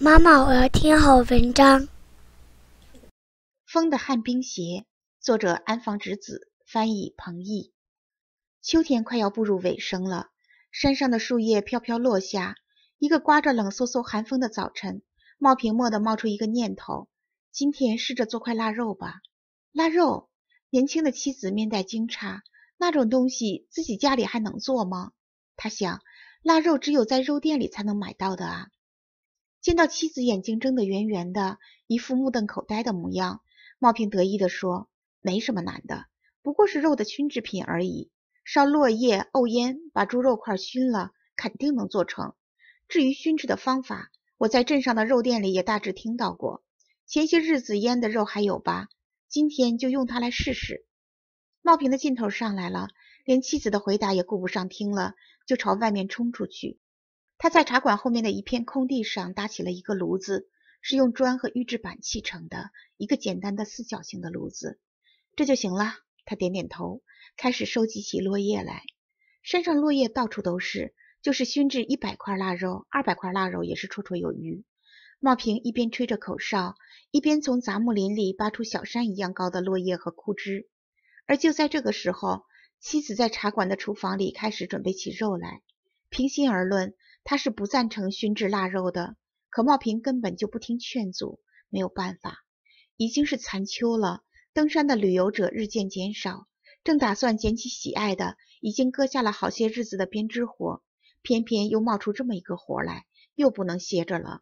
妈妈，我要听好文章。《风的旱冰鞋》，作者安房直子，翻译彭懿。秋天快要步入尾声了，山上的树叶飘飘落下。一个刮着冷飕飕寒风的早晨，冒平蓦地冒出一个念头：今天试着做块腊肉吧。腊肉，年轻的妻子面带惊诧，那种东西自己家里还能做吗？他想，腊肉只有在肉店里才能买到的啊。见到妻子眼睛睁得圆圆的，一副目瞪口呆的模样，茂平得意地说：“没什么难的，不过是肉的熏制品而已。烧落叶、沤烟，把猪肉块熏了，肯定能做成。至于熏制的方法，我在镇上的肉店里也大致听到过。前些日子腌的肉还有吧？今天就用它来试试。”茂平的劲头上来了，连妻子的回答也顾不上听了，就朝外面冲出去。他在茶馆后面的一片空地上搭起了一个炉子，是用砖和预制板砌成的一个简单的四角形的炉子，这就行了。他点点头，开始收集起落叶来。山上落叶到处都是，就是熏制一百块腊肉、二百块腊肉也是绰绰有余。茂平一边吹着口哨，一边从杂木林里扒出小山一样高的落叶和枯枝。而就在这个时候，妻子在茶馆的厨房里开始准备起肉来。平心而论。他是不赞成熏制腊肉的，可茂平根本就不听劝阻，没有办法，已经是残秋了，登山的旅游者日渐减少，正打算捡起喜爱的，已经搁下了好些日子的编织活，偏偏又冒出这么一个活来，又不能歇着了。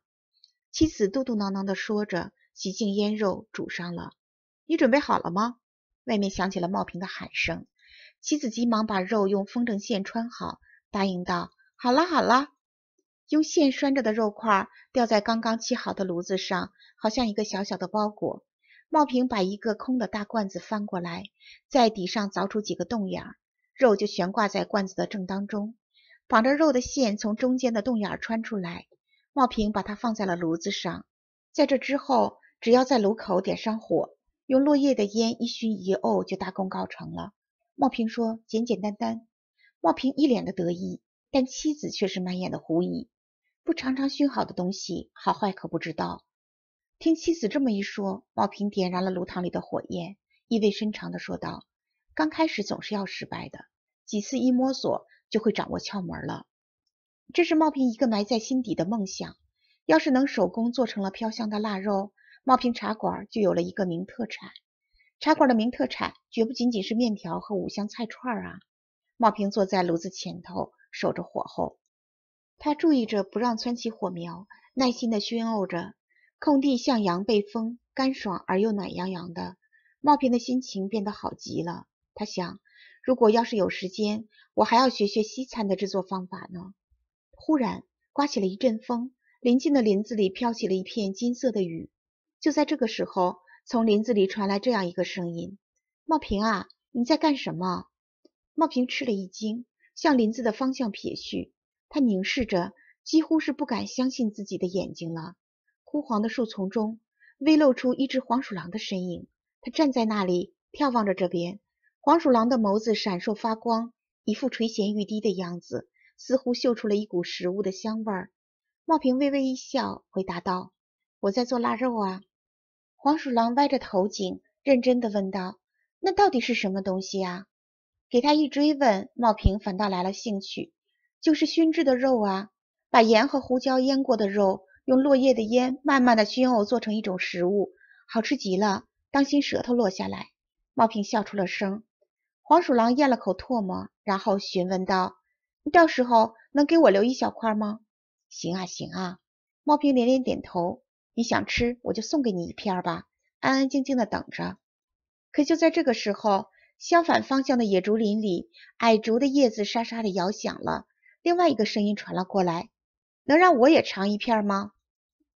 妻子嘟嘟囔囔地说着，洗净腌肉煮上了。你准备好了吗？外面响起了茂平的喊声，妻子急忙把肉用风筝线穿好，答应道：“好了，好了。”用线拴着的肉块吊在刚刚切好的炉子上，好像一个小小的包裹。茂平把一个空的大罐子翻过来，在底上凿出几个洞眼，肉就悬挂在罐子的正当中。绑着肉的线从中间的洞眼穿出来，茂平把它放在了炉子上。在这之后，只要在炉口点上火，用落叶的烟一熏一沤，就大功告成了。茂平说：“简简单单。”茂平一脸的得意，但妻子却是满眼的狐疑。不常常熏好的东西，好坏可不知道。听妻子这么一说，茂平点燃了炉膛里的火焰，意味深长地说道：“刚开始总是要失败的，几次一摸索就会掌握窍门了。”这是茂平一个埋在心底的梦想。要是能手工做成了飘香的腊肉，茂平茶馆就有了一个名特产。茶馆的名特产绝不仅仅是面条和五香菜串儿啊！茂平坐在炉子前头，守着火候。他注意着，不让窜起火苗，耐心地熏沤着。空地向阳，被风干爽而又暖洋洋的。茂平的心情变得好极了。他想，如果要是有时间，我还要学学西餐的制作方法呢。忽然，刮起了一阵风，临近的林子里飘起了一片金色的雨。就在这个时候，从林子里传来这样一个声音：“茂平啊，你在干什么？”茂平吃了一惊，向林子的方向撇去。他凝视着，几乎是不敢相信自己的眼睛了。枯黄的树丛中，微露出一只黄鼠狼的身影。它站在那里，眺望着这边。黄鼠狼的眸子闪烁发光，一副垂涎欲滴的样子，似乎嗅出了一股食物的香味。茂平微微一笑，回答道：“我在做腊肉啊。”黄鼠狼歪着头颈，认真地问道：“那到底是什么东西啊？”给他一追问，茂平反倒来了兴趣。就是熏制的肉啊，把盐和胡椒腌过的肉，用落叶的烟慢慢的熏熬做成一种食物，好吃极了。当心舌头落下来。茂平笑出了声。黄鼠狼咽了口唾沫，然后询问道：“到时候能给我留一小块吗？”“行啊，行啊。”茂平连连点头。“你想吃，我就送给你一片吧。安安静静的等着。”可就在这个时候，相反方向的野竹林里，矮竹的叶子沙沙的摇响了。另外一个声音传了过来，能让我也尝一片吗？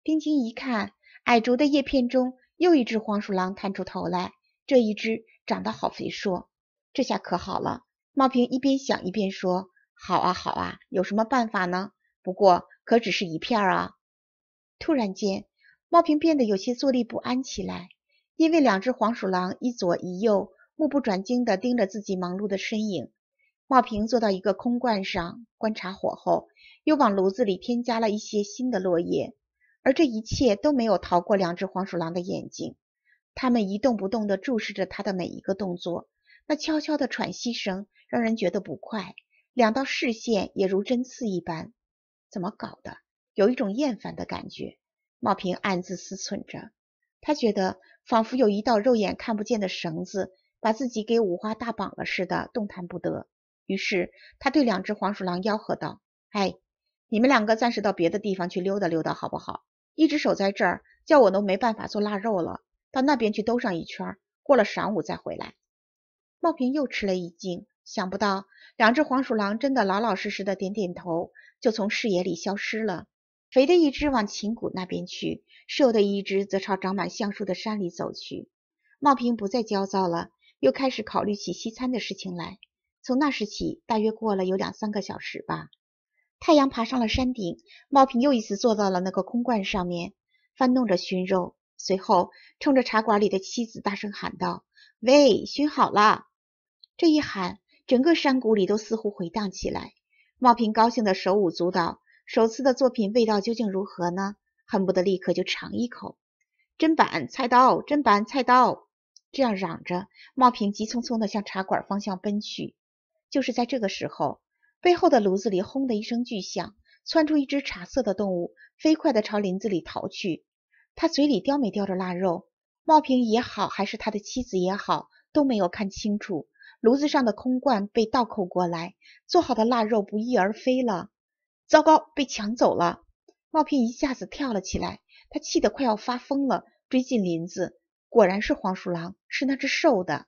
定睛一看，矮竹的叶片中又一只黄鼠狼探出头来，这一只长得好肥硕。这下可好了，茂平一边想一边说：“好啊，好啊，有什么办法呢？不过可只是一片啊。”突然间，茂平变得有些坐立不安起来，因为两只黄鼠狼一左一右，目不转睛地盯着自己忙碌的身影。茂平坐到一个空罐上观察火候，又往炉子里添加了一些新的落叶，而这一切都没有逃过两只黄鼠狼的眼睛。他们一动不动地注视着他的每一个动作，那悄悄的喘息声让人觉得不快，两道视线也如针刺一般。怎么搞的？有一种厌烦的感觉。茂平暗自思忖着，他觉得仿佛有一道肉眼看不见的绳子把自己给五花大绑了似的，动弹不得。于是他对两只黄鼠狼吆喝道：“哎，你们两个暂时到别的地方去溜达溜达好不好？一直守在这儿，叫我都没办法做腊肉了。到那边去兜上一圈，过了晌午再回来。”茂平又吃了一惊，想不到两只黄鼠狼真的老老实实的点点头，就从视野里消失了。肥的一只往秦谷那边去，瘦的一只则朝长满橡树的山里走去。茂平不再焦躁了，又开始考虑起西餐的事情来。从那时起，大约过了有两三个小时吧，太阳爬上了山顶。茂平又一次坐到了那个空罐上面，翻动着熏肉，随后冲着茶馆里的妻子大声喊道：“喂，熏好了！”这一喊，整个山谷里都似乎回荡起来。茂平高兴的手舞足蹈，首次的作品味道究竟如何呢？恨不得立刻就尝一口。砧板、菜刀、砧板、菜刀，这样嚷着，茂平急匆匆地向茶馆方向奔去。就是在这个时候，背后的炉子里轰的一声巨响，窜出一只茶色的动物，飞快的朝林子里逃去。他嘴里叼没叼着腊肉？茂平也好，还是他的妻子也好，都没有看清楚。炉子上的空罐被倒扣过来，做好的腊肉不翼而飞了。糟糕，被抢走了！茂平一下子跳了起来，他气得快要发疯了，追进林子，果然是黄鼠狼，是那只瘦的。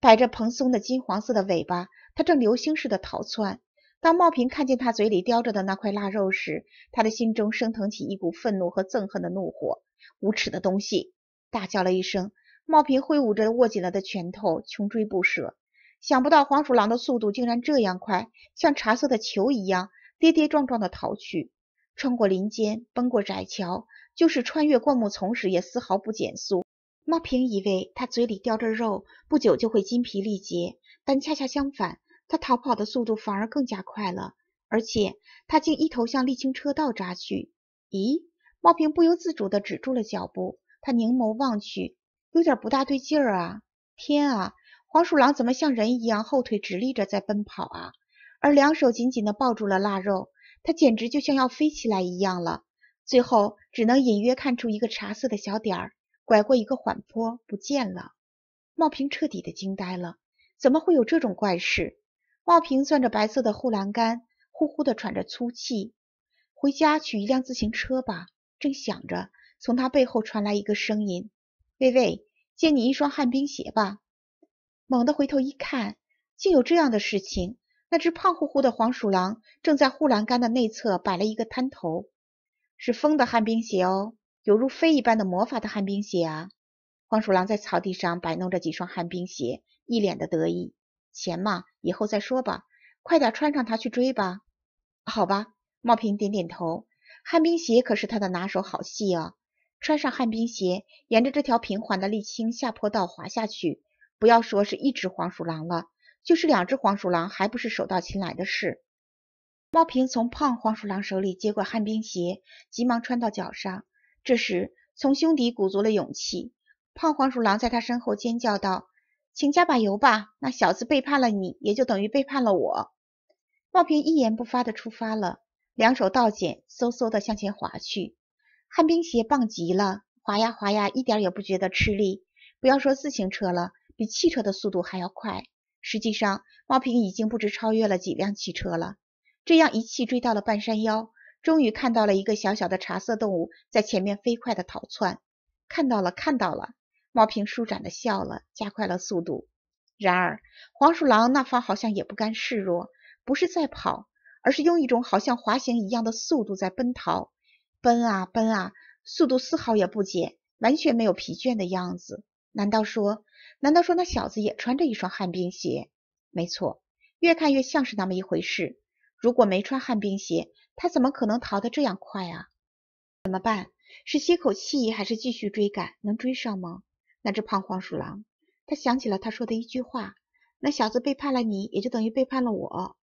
摆着蓬松的金黄色的尾巴，它正流星似的逃窜。当茂平看见它嘴里叼着的那块腊肉时，他的心中升腾起一股愤怒和憎恨的怒火。无耻的东西！大叫了一声，茂平挥舞着握紧了的拳头，穷追不舍。想不到黄鼠狼的速度竟然这样快，像茶色的球一样跌跌撞撞的逃去，穿过林间，奔过窄桥，就是穿越灌木丛时也丝毫不减速。茂平以为他嘴里叼着肉，不久就会筋疲力竭，但恰恰相反，他逃跑的速度反而更加快了，而且他竟一头向沥青车道扎去。咦？茂平不由自主地止住了脚步，他凝眸望去，有点不大对劲儿啊！天啊，黄鼠狼怎么像人一样后腿直立着在奔跑啊？而两手紧紧地抱住了腊肉，它简直就像要飞起来一样了，最后只能隐约看出一个茶色的小点儿。拐过一个缓坡，不见了。茂平彻底的惊呆了，怎么会有这种怪事？茂平攥着白色的护栏杆，呼呼的喘着粗气。回家取一辆自行车吧。正想着，从他背后传来一个声音：“喂喂，借你一双旱冰鞋吧。”猛地回头一看，竟有这样的事情。那只胖乎乎的黄鼠狼正在护栏杆的内侧摆了一个摊头，是风的旱冰鞋哦。有如飞一般的魔法的旱冰鞋啊！黄鼠狼在草地上摆弄着几双旱冰鞋，一脸的得意。钱嘛，以后再说吧。快点穿上它去追吧。好吧，茂平点点头。旱冰鞋可是他的拿手好戏啊！穿上旱冰鞋，沿着这条平缓的沥青下坡道滑下去，不要说是一只黄鼠狼了，就是两只黄鼠狼，还不是手到擒来的事？茂平从胖黄鼠狼手里接过旱冰鞋，急忙穿到脚上。这时，从兄弟鼓足了勇气，胖黄鼠狼在他身后尖叫道：“请加把油吧！那小子背叛了你，也就等于背叛了我。”茂平一言不发地出发了，两手倒剪，嗖嗖地向前滑去。旱冰鞋棒极了，滑呀滑呀，一点也不觉得吃力。不要说自行车了，比汽车的速度还要快。实际上，茂平已经不知超越了几辆汽车了。这样一气追到了半山腰。终于看到了一个小小的茶色动物在前面飞快地逃窜，看到了，看到了。猫平舒展地笑了，加快了速度。然而黄鼠狼那方好像也不甘示弱，不是在跑，而是用一种好像滑行一样的速度在奔逃，奔啊奔啊，速度丝毫也不减，完全没有疲倦的样子。难道说，难道说那小子也穿着一双旱冰鞋？没错，越看越像是那么一回事。如果没穿旱冰鞋，他怎么可能逃得这样快啊？怎么办？是歇口气，还是继续追赶？能追上吗？那只胖黄鼠狼。他想起了他说的一句话：“那小子背叛了你，也就等于背叛了我。”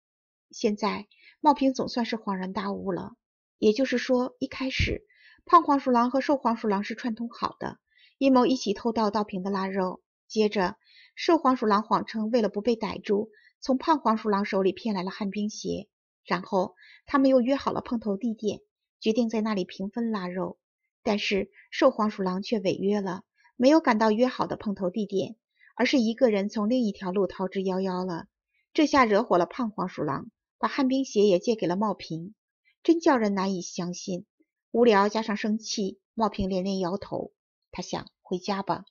现在，茂平总算是恍然大悟了。也就是说，一开始，胖黄鼠狼和瘦黄鼠狼是串通好的，阴谋一起偷盗道平的腊肉。接着，瘦黄鼠狼谎称为了不被逮住，从胖黄鼠狼手里骗来了旱冰鞋。然后他们又约好了碰头地点，决定在那里平分腊肉。但是瘦黄鼠狼却违约了，没有赶到约好的碰头地点，而是一个人从另一条路逃之夭夭了。这下惹火了胖黄鼠狼，把旱冰鞋也借给了茂平，真叫人难以相信。无聊加上生气，茂平连连摇头，他想回家吧。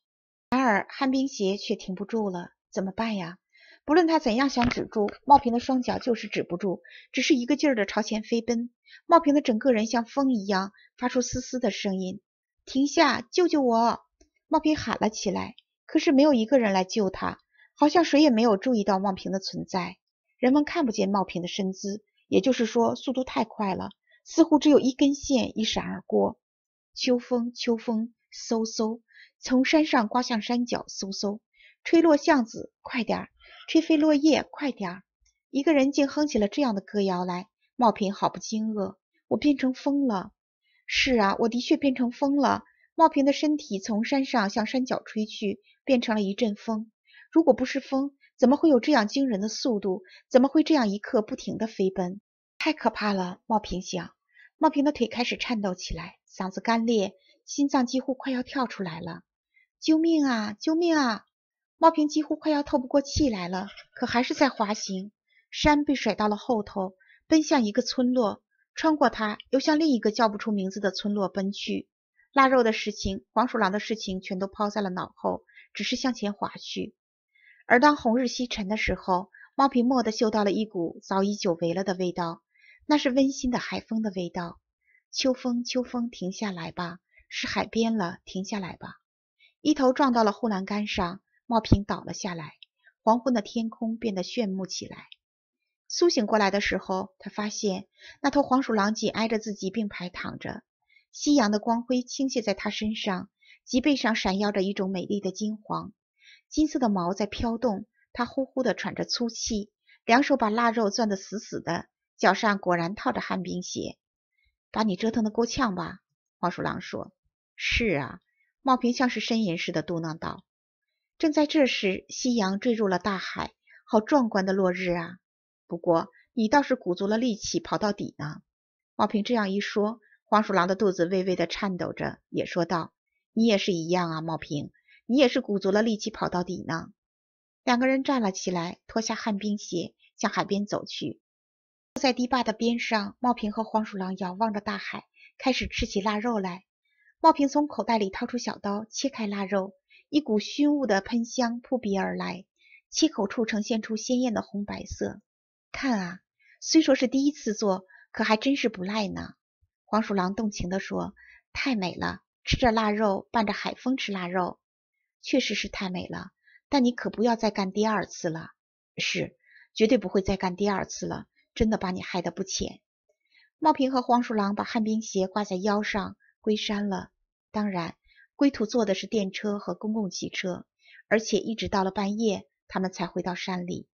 然而旱冰鞋却停不住了，怎么办呀？不论他怎样想止住，茂平的双脚就是止不住，只是一个劲儿的朝前飞奔。茂平的整个人像风一样，发出嘶嘶的声音。停下，救救我！茂平喊了起来，可是没有一个人来救他，好像谁也没有注意到茂平的存在。人们看不见茂平的身姿，也就是说，速度太快了，似乎只有一根线一闪而过。秋风，秋风，嗖嗖，从山上刮向山脚，嗖嗖，吹落巷子。快点！吹飞落叶，快点儿！一个人竟哼起了这样的歌谣来。茂平好不惊愕：“我变成风了。”是啊，我的确变成风了。茂平的身体从山上向山脚吹去，变成了一阵风。如果不是风，怎么会有这样惊人的速度？怎么会这样一刻不停的飞奔？太可怕了！茂平想。茂平的腿开始颤抖起来，嗓子干裂，心脏几乎快要跳出来了。“救命啊！救命啊！”猫平几乎快要透不过气来了，可还是在滑行。山被甩到了后头，奔向一个村落，穿过它，又向另一个叫不出名字的村落奔去。腊肉的事情、黄鼠狼的事情全都抛在了脑后，只是向前滑去。而当红日西沉的时候，猫平蓦地嗅到了一股早已久违了的味道，那是温馨的海风的味道。秋风，秋风，停下来吧，是海边了，停下来吧。一头撞到了护栏杆上。茂平倒了下来，黄昏的天空变得炫目起来。苏醒过来的时候，他发现那头黄鼠狼紧挨着自己并排躺着，夕阳的光辉倾泻在他身上，脊背上闪耀着一种美丽的金黄，金色的毛在飘动。它呼呼地喘着粗气，两手把腊肉攥得死死的，脚上果然套着旱冰鞋。把你折腾得够呛吧？黄鼠狼说。是啊，茂平像是呻吟似的嘟囔道。正在这时，夕阳坠入了大海，好壮观的落日啊！不过你倒是鼓足了力气跑到底呢。茂平这样一说，黄鼠狼的肚子微微的颤抖着，也说道：“你也是一样啊，茂平，你也是鼓足了力气跑到底呢。”两个人站了起来，脱下旱冰鞋，向海边走去。在堤坝的边上，茂平和黄鼠狼遥望着大海，开始吃起腊肉来。茂平从口袋里掏出小刀，切开腊肉。一股熏雾的喷香扑鼻而来，切口处呈现出鲜艳的红白色。看啊，虽说是第一次做，可还真是不赖呢。黄鼠狼动情地说：“太美了，吃着腊肉，伴着海风吃腊肉，确实是太美了。”但你可不要再干第二次了。是，绝对不会再干第二次了。真的把你害得不浅。茂平和黄鼠狼把旱冰鞋挂在腰上，归山了。当然。归途坐的是电车和公共汽车，而且一直到了半夜，他们才回到山里。